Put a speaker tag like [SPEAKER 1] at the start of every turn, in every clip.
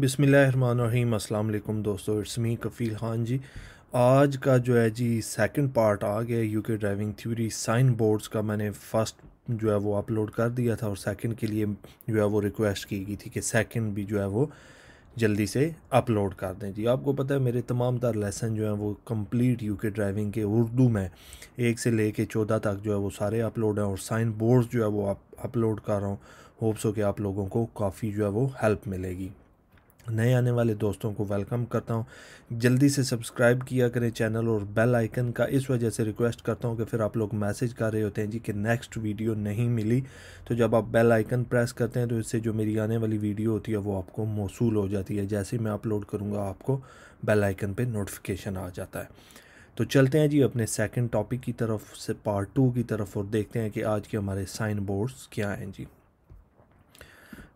[SPEAKER 1] बिसमीम अल्लाम दोस्तों इट्स मी कफ़ील ख़ान जी आज का जो है जी सेकंड पार्ट आ गया U K driving theory sign boards का मैंने फर्स्ट जो है वो अपलोड कर दिया था और सेकंड के लिए जो है वो रिक्वेस्ट की गई थी कि सेकंड भी जो है वो जल्दी से अपलोड कर दें जी आपको पता है मेरे तमाम तर लेसन जो हैं वो कंप्लीट यूके ड्राइविंग के उर्दू में एक से ले कर चौदह तक जो है वो सारे अपलोड हैं और साइन बोर्ड्स जो है वो अपलोड कर रहा हूँ होप्स हो कि आप लोगों को काफ़ी जो है वो हेल्प मिलेगी नए आने वाले दोस्तों को वेलकम करता हूं जल्दी से सब्सक्राइब किया करें चैनल और बेल आइकन का इस वजह से रिक्वेस्ट करता हूं कि फिर आप लोग मैसेज कर रहे होते हैं जी कि नेक्स्ट वीडियो नहीं मिली तो जब आप बेल आइकन प्रेस करते हैं तो इससे जो मेरी आने वाली वीडियो होती है वो आपको मौसू हो जाती है जैसे मैं अपलोड करूँगा आपको बेल आइकन पर नोटिफिकेशन आ जाता है तो चलते हैं जी अपने सेकेंड टॉपिक की तरफ से पार्ट टू की तरफ और देखते हैं कि आज के हमारे साइन बोर्ड्स क्या हैं जी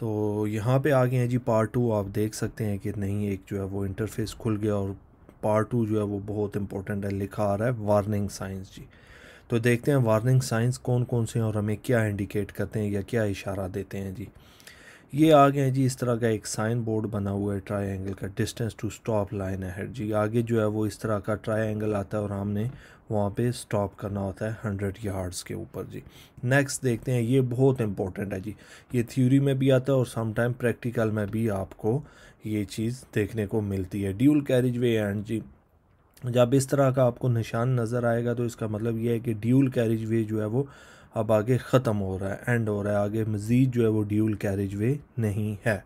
[SPEAKER 1] तो यहाँ पे आ गए हैं जी पार्ट टू आप देख सकते हैं कि नहीं एक जो है वो इंटरफेस खुल गया और पार्ट टू जो है वो बहुत इंपॉर्टेंट है लिखा आ रहा है वार्निंग साइंस जी तो देखते हैं वार्निंग साइंस कौन कौन से हैं और हमें क्या इंडिकेट करते हैं या क्या इशारा देते हैं जी ये आ गए हैं जी इस तरह का एक साइन बोर्ड बना हुआ है एंगल का डिस्टेंस टू स्टॉप लाइन है जी आगे जो है वो इस तरह का एंगल आता है और हमने वहाँ पे स्टॉप करना होता है हंड्रेड यार्ड्स के ऊपर जी नेक्स्ट देखते हैं ये बहुत इंपॉर्टेंट है जी ये थ्योरी में भी आता है और समटाइम प्रैक्टिकल में भी आपको ये चीज़ देखने को मिलती है ड्यूल कैरिज वे एंड जी जब इस तरह का आपको निशान नज़र आएगा तो इसका मतलब ये है कि ड्यूल कैरिज वे जो है वो अब आगे ख़त्म हो रहा है एंड हो रहा है आगे मज़ीद जो है वो ड्यूल कैरेज वे नहीं है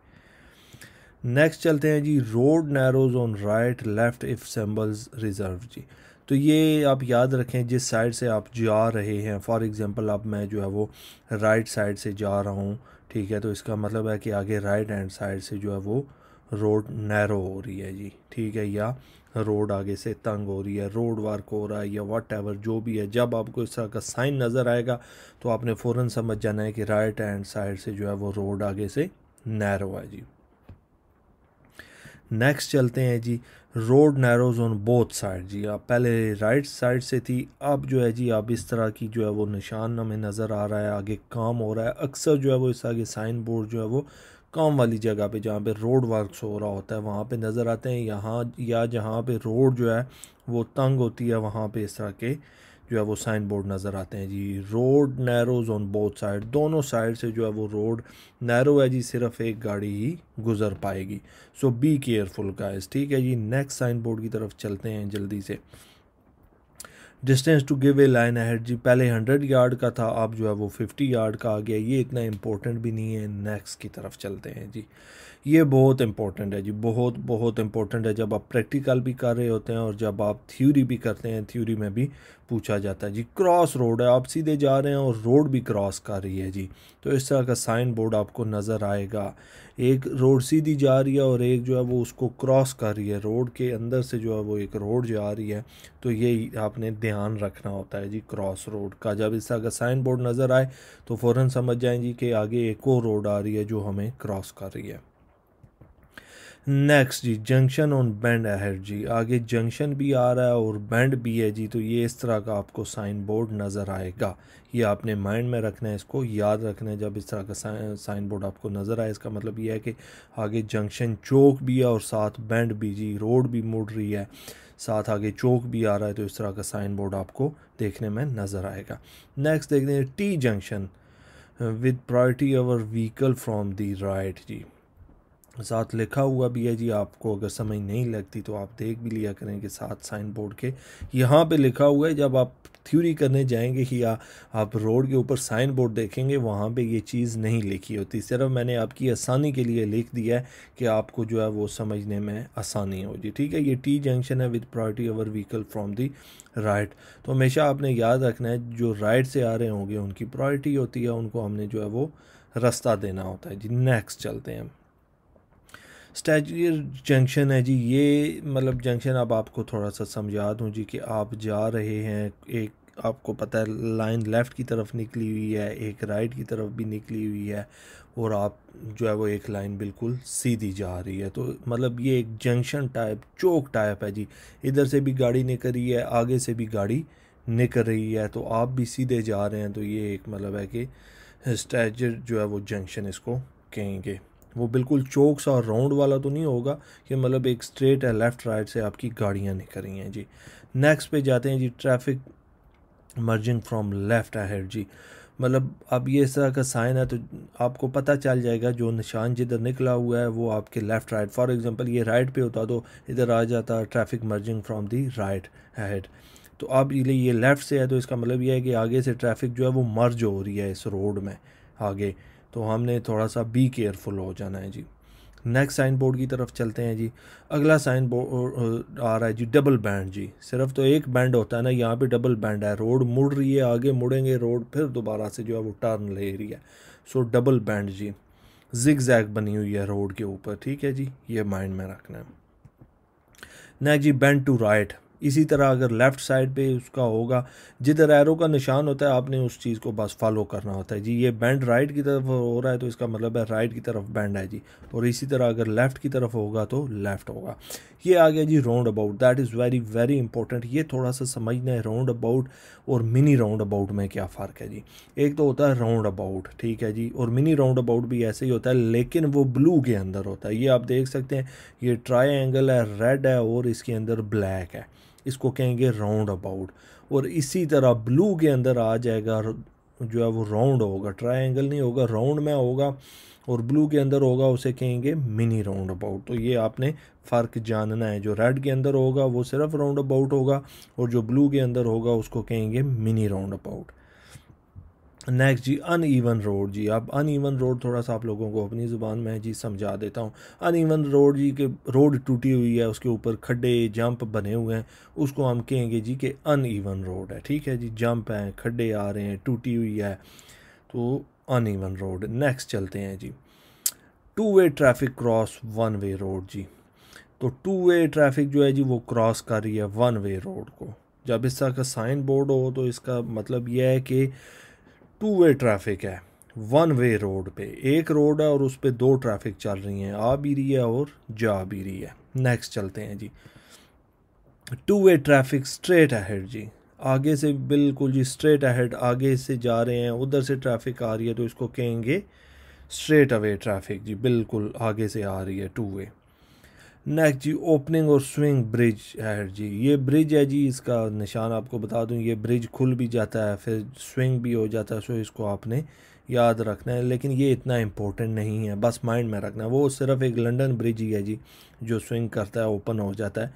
[SPEAKER 1] नेक्स्ट चलते हैं जी road narrows on right left if symbols reversed जी तो ये आप याद रखें जिस साइड से आप जा रहे हैं फॉर एग्ज़ाम्पल अब मैं जो है वो राइट साइड से जा रहा हूँ ठीक है तो इसका मतलब है कि आगे राइट हैंड साइड से जो है वो रोड नैरो हो रही है जी ठीक है या रोड आगे से तंग हो रही है रोड वर्क हो रहा है या वट एवर जो भी है जब आपको इस तरह का साइन नज़र आएगा तो आपने फ़ौर समझ जाना है कि राइट हैंड साइड से जो है वो रोड आगे से नैरो है जी नेक्स्ट चलते हैं जी road narrows on both side जी आप पहले राइट साइड से थी अब जो है जी अब इस तरह की जो है वो निशान हमें नज़र आ रहा है आगे काम हो रहा है अक्सर जो है वो इस आगे साइन बोर्ड जो है वो काम वाली जगह पे जहाँ पे रोड वर्क हो रहा होता है वहाँ पे नज़र आते हैं यहाँ या जहाँ पे रोड जो है वो तंग होती है वहाँ पे इस तरह के जो है वो साइन बोर्ड नज़र आते हैं जी road narrows on both side दोनों साइड से जो है वो रोड नैरो है जी सिर्फ एक गाड़ी ही गुजर पाएगी सो बी केयरफुल गाइस ठीक है जी नेक्स्ट साइन बोर्ड की तरफ चलते हैं जल्दी से distance to give a line ahead जी पहले हंड्रेड यार्ड का था अब जो है वो फिफ्टी यार्ड का आ गया ये इतना इम्पोर्टेंट भी नहीं है नेक्स्ट की तरफ चलते हैं जी ये बहुत इंपॉर्टेंट है जी बहुत बहुत इम्पोर्टेंट है जब आप प्रैक्टिकल भी कर रहे होते हैं और जब आप थ्योरी भी करते हैं थ्योरी में भी पूछा जाता है जी क्रॉस रोड है आप सीधे जा रहे हैं और रोड भी क्रॉस कर रही है जी तो इस तरह का साइन बोर्ड आपको नज़र आएगा एक रोड सीधी जा रही है और एक जो है वो उसको क्रॉस कर रही है रोड के अंदर से जो है वो एक रोड जा रही है तो ये आपने ध्यान रखना होता है जी क्रॉस रोड का जब इस तरह का साइन बोर्ड नज़र आए तो फ़ौर समझ जाएँ जी कि आगे एक और रोड आ रही है जो हमें क्रॉस कर रही है नेक्स्ट जी जंक्शन ऑन बैंड अहेड जी आगे जंक्शन भी आ रहा है और बैंड भी है जी तो ये इस तरह का आपको साइन बोर्ड नज़र आएगा ये आपने माइंड में रखना है इसको याद रखना है जब इस तरह का साइन बोर्ड आपको नज़र आए इसका मतलब ये है कि आगे जंक्शन चौक भी है और साथ बैंड भी जी रोड भी मुड़ रही है साथ आगे चौक भी आ रहा है तो इस तरह का साइन बोर्ड आपको देखने में नज़र आएगा नेक्स्ट देखते हैं T junction with priority over vehicle from the right जी साथ लिखा हुआ भी है जी आपको अगर समझ नहीं लगती तो आप देख भी लिया करें कि साथ साइन बोर्ड के यहाँ पे लिखा हुआ है जब आप थ्योरी करने जाएंगे कि या आप रोड के ऊपर साइन बोर्ड देखेंगे वहाँ पे ये चीज़ नहीं लिखी होती सिर्फ मैंने आपकी आसानी के लिए लिख दिया है कि आपको जो है वो समझने में आसानी हो जी ठीक है ये टी जंक्शन है with priority over vehicle from the right तो हमेशा आपने याद रखना है जो राइट से आ रहे होंगे उनकी प्रायोरिटी होती है उनको हमने जो है वो रास्ता देना होता है जी नेक्स्ट चलते हैं स्टैचर जंक्शन है जी ये मतलब जंक्शन अब आपको थोड़ा सा समझा दूँ जी कि आप जा रहे हैं एक आपको पता है लाइन लेफ़्ट की तरफ निकली हुई है एक राइट की तरफ भी निकली हुई है और आप जो है वो एक लाइन बिल्कुल सीधी जा रही है तो मतलब ये एक जंक्शन टाइप चौक टाइप है जी इधर से भी गाड़ी निकल रही है आगे से भी गाड़ी निकल रही है तो आप भी सीधे जा रहे हैं तो ये एक मतलब है कि स्टैचर जो है वो जंक्शन इसको कहेंगे वो बिल्कुल चौक सा राउंड वाला तो नहीं होगा कि मतलब एक स्ट्रेट है लेफ़्ट राइट से आपकी गाड़ियाँ निकल रही हैं जी नेक्स्ट पे जाते हैं जी traffic merging from left ahead जी मतलब अब ये इस तरह का साइन है तो आपको पता चल जाएगा जो निशान जिधर निकला हुआ है वो आपके लेफ़्ट राइट फॉर एग्ज़ाम्पल ये राइट पे होता तो इधर आ जाता traffic merging from the right ahead तो अब ये लेफ़्ट से है तो इसका मतलब ये है कि आगे से ट्रैफिक जो है वो मर्ज हो रही है इस रोड में आगे तो हमने थोड़ा सा बी केयरफुल हो जाना है जी नेक्स्ट साइन बोर्ड की तरफ चलते हैं जी अगला साइन बोर्ड आ रहा है जी डबल बैंड जी सिर्फ तो एक बैंड होता है ना यहाँ पे डबल बैंड है रोड मुड़ रही है आगे मुड़ेंगे रोड फिर दोबारा से जो है वो टर्न ले रही है सो डबल बैंड जी जिग जैग बनी हुई है रोड के ऊपर ठीक है जी ये माइंड में रखना है नेक्स्ट जी बैंड टू राइट इसी तरह अगर लेफ़्ट साइड पे उसका होगा जिधर एरो का निशान होता है आपने उस चीज़ को बस फॉलो करना होता है जी ये बैंड राइट की तरफ हो रहा है तो इसका मतलब है राइट की तरफ बैंड है जी और इसी तरह अगर लेफ़्ट की तरफ होगा तो लेफ़्ट होगा ये आ गया जी roundabout that is very very important ये थोड़ा सा समझना है राउंड अबाउट और मिनी राउंड अबाउट में क्या फ़र्क है जी एक तो होता है राउंड अबाउट ठीक है जी और मिनी राउंड अबाउट भी ऐसे ही होता है लेकिन वो ब्लू के अंदर होता है ये आप देख सकते हैं ये ट्राई एंगल है रेड है और इसके अंदर ब्लैक है इसको कहेंगे राउंड अबाउट और इसी तरह ब्लू के अंदर आ जाएगा जो है वो राउंड होगा ट्रायंगल नहीं होगा राउंड में होगा और ब्लू के अंदर होगा उसे कहेंगे मिनी राउंड अबाउट तो ये आपने फ़र्क जानना है जो रेड के अंदर होगा वो सिर्फ राउंड अबाउट होगा और जो ब्लू के अंदर होगा उसको कहेंगे मिनी राउंड अबाउट नेक्स्ट जी अन ईवन रोड जी अब अन ईवन रोड थोड़ा सा आप लोगों को अपनी ज़ुबान में जी समझा देता हूँ अन ईवन रोड जी के रोड टूटी हुई है उसके ऊपर खड्डे जंप बने हुए हैं उसको हम कहेंगे जी कि अन ईवन रोड है ठीक है जी जंप हैं खड्डे आ रहे हैं टूटी हुई है तो अन ईवन रोड नेक्स्ट चलते हैं जी two way traffic cross one way road जी तो टू वे ट्रैफिक जो है जी वो क्रॉस कर रही है वन वे रोड को जब इस का साइन बोर्ड हो तो इसका मतलब यह है कि टू वे ट्रैफिक है वन वे रोड पे एक रोड है और उस पर दो ट्रैफिक चल रही हैं आ भी रही है और जा भी रही है नेक्स्ट चलते हैं जी two way traffic straight ahead जी आगे से बिल्कुल जी स्ट्रेट अहेड आगे से जा रहे हैं उधर से ट्रैफिक आ रही है तो इसको कहेंगे स्ट्रेट अवे ट्रैफिक जी बिल्कुल आगे से आ रही है टू वे नेक्स्ट जी ओपनिंग और स्विंग ब्रिज है जी ये ब्रिज है जी इसका निशान आपको बता दूं ये ब्रिज खुल भी जाता है फिर स्विंग भी हो जाता है सो इसको आपने याद रखना है लेकिन ये इतना इम्पोर्टेंट नहीं है बस माइंड में रखना है वो सिर्फ एक लंडन ब्रिज ही है जी जो स्विंग करता है ओपन हो जाता है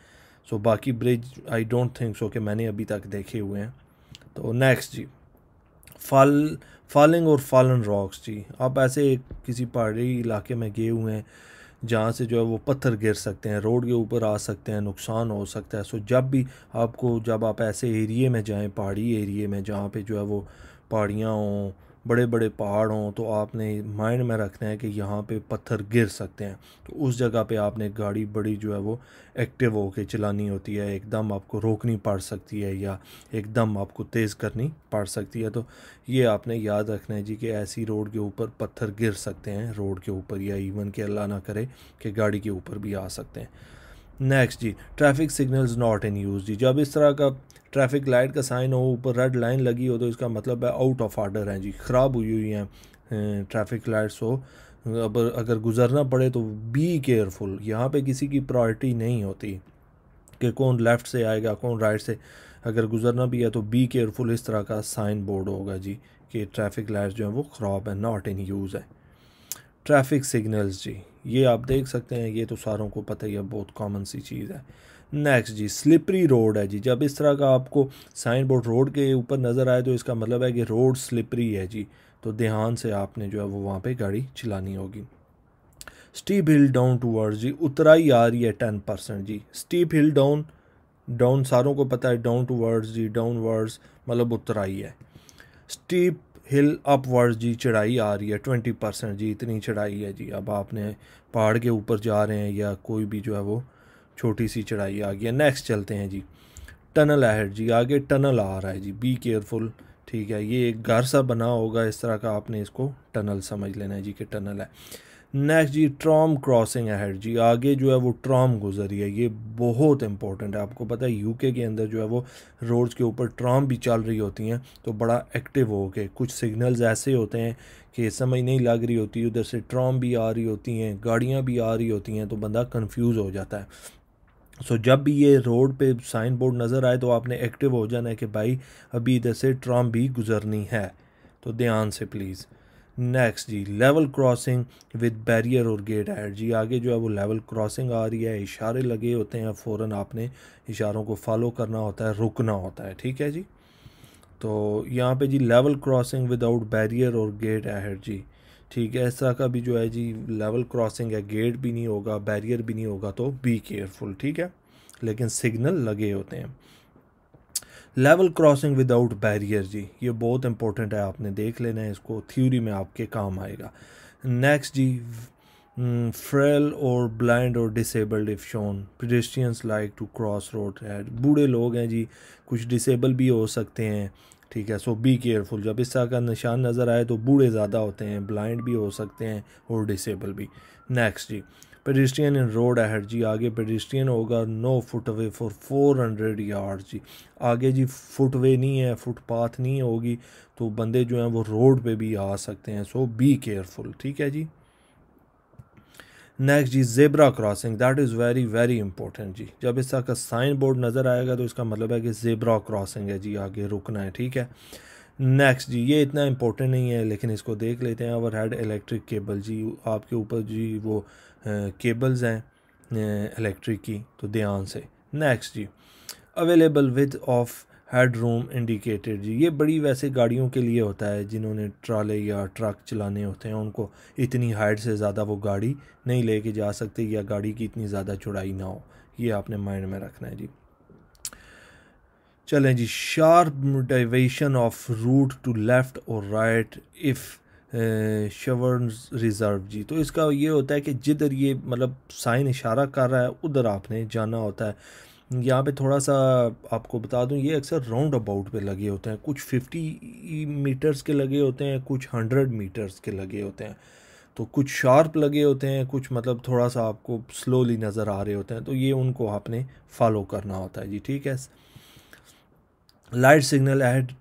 [SPEAKER 1] सो बाकी bridge I don't think so कि मैंने अभी तक देखे हुए हैं तो नेक्स्ट जी फल फॉलिंग और फॉलन रॉक्स जी आप ऐसे किसी पहाड़ी इलाके में गए हुए हैं जहाँ से जो है वो पत्थर गिर सकते हैं रोड के ऊपर आ सकते हैं नुकसान हो सकता है सो जब भी आपको जब आप ऐसे एरिए में जाएँ पहाड़ी एरिए में जहाँ पर जो है वो पहाड़ियाँ हों बड़े बड़े पहाड़ हों तो आपने माइंड में रखना है कि यहाँ पे पत्थर गिर सकते हैं तो उस जगह पे आपने गाड़ी बड़ी जो है वो एक्टिव हो के चलानी होती है एकदम आपको रोकनी पड़ सकती है या एकदम आपको तेज़ करनी पड़ सकती है तो ये आपने याद रखना है जी कि ऐसी रोड के ऊपर पत्थर गिर सकते हैं रोड के ऊपर या इवन के अल्लाह ना करे कि गाड़ी के ऊपर भी आ सकते हैं नेक्स्ट जी traffic signals not in use जी जब इस तरह का ट्रैफिक लाइट का साइन हो ऊपर रेड लाइन लगी हो तो इसका मतलब है आउट ऑफ आर्डर है जी ख़राब हुई हुई हैं ट्रैफिक अं, लाइट्स हो अब अगर गुजरना पड़े तो बी केयरफुल यहाँ पे किसी की प्रायोरिटी नहीं होती कि कौन लेफ़्ट से आएगा कौन राइट से अगर गुजरना भी है तो बी केयरफुल इस तरह का साइन बोर्ड होगा जी कि ट्रैफिक लाइट्स जो हैं वो ख़राब है नॉट इन यूज़ है ट्रैफिक सिग्नल्स जी ये आप देख सकते हैं ये तो सारों को पता ही है बहुत कॉमन सी चीज़ है नेक्स्ट जी स्लिपरी रोड है जी जब इस तरह का आपको साइन बोर्ड रोड के ऊपर नज़र आए तो इसका मतलब है कि रोड स्लिपरी है जी तो ध्यान से आपने जो है वो वहाँ पे गाड़ी चलानी होगी स्टीप हिल डाउन टूवर्ड जी उतराई आ रही है टेन परसेंट जी स्टीप हिल डाउन डाउन सारों को पता है डाउन टू वर्ड्स जी डाउन वर्ड्स मतलब उतराई है स्टीप हिल अपवर्ड जी चढ़ाई आ रही है ट्वेंटी परसेंट जी इतनी चढ़ाई है जी अब आपने पहाड़ के ऊपर जा रहे हैं या कोई भी जो है वो छोटी सी चढ़ाई आ गई है नेक्स्ट चलते हैं जी टनल एहड जी आगे टनल आ रहा है जी बी केयरफुल ठीक है ये एक घर सा बना होगा इस तरह का आपने इसको टनल समझ लेना है जी कि टनल है नेक्स्ट जी ट्रॉम क्रॉसिंग है जी आगे जो है वो ट्रॉम गुजरी है ये बहुत इंपॉर्टेंट है आपको पता है यूके के अंदर जो है वो रोड्स के ऊपर ट्रॉम भी चल रही होती हैं तो बड़ा एक्टिव हो के कुछ सिग्नल्स ऐसे होते हैं कि समझ नहीं लग रही होती उधर से ट्रॉम भी आ रही होती हैं गाड़ियाँ भी आ रही होती हैं तो बंदा कन्फ्यूज़ हो जाता है सो so, जब भी ये रोड पे साइन बोर्ड नज़र आए तो आपने एक्टिव हो जाना है कि भाई अभी इधर से ट्राम भी गुज़रनी है तो ध्यान से प्लीज़ नेक्स्ट जी लेवल क्रॉसिंग विद बैरियर और गेट एड जी आगे जो है वो लेवल क्रॉसिंग आ रही है इशारे लगे होते हैं फ़ौर आपने इशारों को फॉलो करना होता है रुकना होता है ठीक है जी तो यहाँ पे जी लेवल क्रॉसिंग विदाउट बैरियर और गेट एड जी ठीक है इस तरह का भी जो है जी लेवल क्रॉसिंग है गेट भी नहीं होगा बैरियर भी नहीं होगा तो बी केयरफुल ठीक है लेकिन सिग्नल लगे होते हैं लेवल क्रॉसिंग विदाउट बैरियर जी ये बहुत इंपॉर्टेंट है आपने देख लेना है इसको थ्योरी में आपके काम आएगा नेक्स्ट जी फ्रेल और ब्लाइंड और disabled if shown pedestrians like to cross road है बूढ़े लोग हैं जी कुछ डिसेबल भी हो सकते हैं ठीक है सो बी केयरफुल जब इस तरह का निशान नज़र आए तो बूढ़े ज़्यादा होते हैं ब्लाइंड भी हो सकते हैं और डिसेबल भी नेक्स्ट जी पेडिस्ट्रियन इन रोड अहेड जी आगे पेडिस्ट्रियन होगा no footway for four hundred yard जी आगे जी फुटवे नहीं है फुटपाथ नहीं होगी तो बंदे जो हैं वो रोड पे भी आ सकते हैं सो बी केयरफुल ठीक है जी नेक्स्ट जी zebra crossing that is very very important जी जब इस तरह का साइन बोर्ड नज़र आएगा तो इसका मतलब है कि जेबरा क्रॉसिंग है जी आगे रुकना है ठीक है नेक्स्ट जी ये इतना इम्पोर्टेंट नहीं है लेकिन इसको देख लेते हैं अवर हेड इलेक्ट्रिक केबल जी आपके ऊपर जी वो केबल्स हैं इलेक्ट्रिक की तो ध्यान से नेक्स्ट जी available width of headroom indicated जी ये बड़ी वैसे गाड़ियों के लिए होता है जिन्होंने ट्राले या ट्रक चलाने होते हैं उनको इतनी हाइट से ज़्यादा वो गाड़ी नहीं लेके जा सकते या गाड़ी की इतनी ज़्यादा चौड़ाई ना हो ये आपने माइंड में रखना है जी चलें जी sharp deviation of route to left और राइट इफ़ शवर्न रिज़र्व जी तो इसका ये होता है कि जिधर ये मतलब साइन इशारा कर रहा है उधर आपने जाना होता है यहाँ पे थोड़ा सा आपको बता दूँ ये अक्सर राउंड अबाउट पे लगे होते हैं कुछ 50 मीटर्स के लगे होते हैं कुछ 100 मीटर्स के लगे होते हैं तो कुछ शार्प लगे होते हैं कुछ मतलब थोड़ा सा आपको स्लोली नज़र आ रहे होते हैं तो ये उनको आपने फॉलो करना होता है जी ठीक है light signal at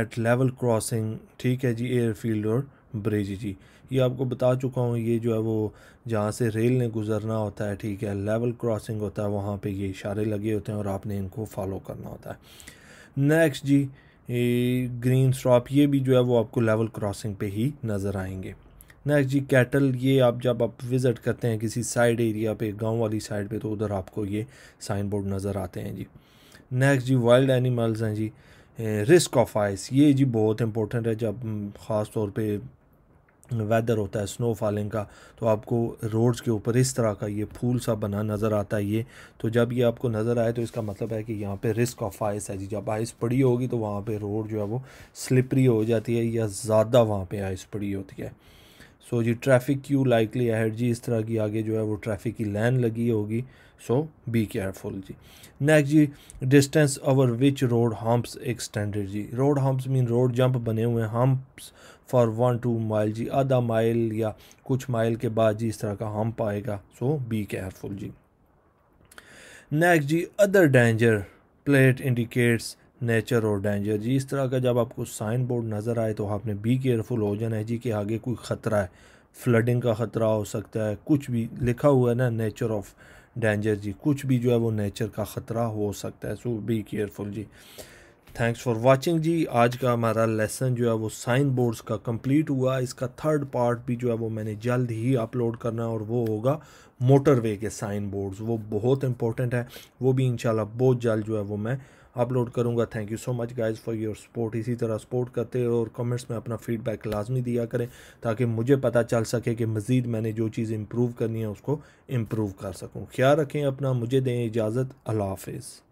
[SPEAKER 1] at level crossing ठीक है जी एयरफील्ड और ब्रिज जी ये आपको बता चुका हूँ ये जो है वो जहाँ से रेल ने गुजरना होता है ठीक है लेवल क्रॉसिंग होता है वहाँ पे ये इशारे लगे होते हैं और आपने इनको फॉलो करना होता है नेक्स्ट जी ग्रीन स्टॉप ये भी जो है वो आपको लेवल क्रॉसिंग पे ही नज़र आएंगे नेक्स्ट जी कैटल ये आप जब आप विज़िट करते हैं किसी साइड एरिया पे गांव वाली साइड पे तो उधर आपको ये साइन बोर्ड नज़र आते हैं जी नेक्स्ट जी वाइल्ड एनिमल्स हैं जी रिस्क ऑफ आइस ये जी बहुत इंपॉर्टेंट है जब ख़ास तौर पे वेदर होता है स्नो फॉलिंग का तो आपको रोड्स के ऊपर इस तरह का ये फूल सा बना नज़र आता है ये तो जब ये आपको नज़र आए तो इसका मतलब है कि यहाँ पे रिस्क ऑफ आइस है जी जब आइस पड़ी होगी तो वहाँ पे रोड जो है वो स्लिपरी हो जाती है या ज़्यादा वहाँ पे आइस पड़ी होती है सो so, जी ट्रैफिक क्यू लाइकली हैड जी इस तरह की आगे जो है वो ट्रैफिक की लाइन लगी होगी सो बी केयरफुल जी नेक्स्ट जी distance over which road humps extended जी road humps mean road jump बने हुए humps for one two mile जी आधा माइल या कुछ माइल के बाद जी इस तरह का हम पाएगा सो बी केयरफुल जी नेक्स्ट जी other danger plate indicates nature और डेंजर जी इस तरह का जब आपको साइन बोर्ड नज़र आए तो आपने बी केयरफुल हो जाना है जी कि आगे कोई ख़तरा है फ्लडिंग का ख़तरा हो सकता है कुछ भी लिखा हुआ है ना नेचर ऑफ डेंजर जी कुछ भी जो है वो नेचर का ख़तरा हो सकता है सो बी केयरफुल जी थैंक्स फॉर वाचिंग जी आज का हमारा लेसन जो है वो साइन बोर्ड्स का कंप्लीट हुआ इसका थर्ड पार्ट भी जो है वो मैंने जल्द ही अपलोड करना है और वो होगा मोटरवे के साइन बोर्ड्स वो बहुत इंपॉर्टेंट है वो भी इंशाल्लाह बहुत जल्द जो है वो मैं अपलोड करूँगा thank you so much guys for your support इसी तरह सपोर्ट करते और कमेंट्स में अपना फीडबैक लाजमी दिया करें ताकि मुझे पता चल सके कि मज़ीद मैंने जो चीज़ इम्प्रूव करनी है उसको इम्प्रूव कर सकूँ ख्याल रखें अपना मुझे दें इजाज़त अल्लाह हाफिज़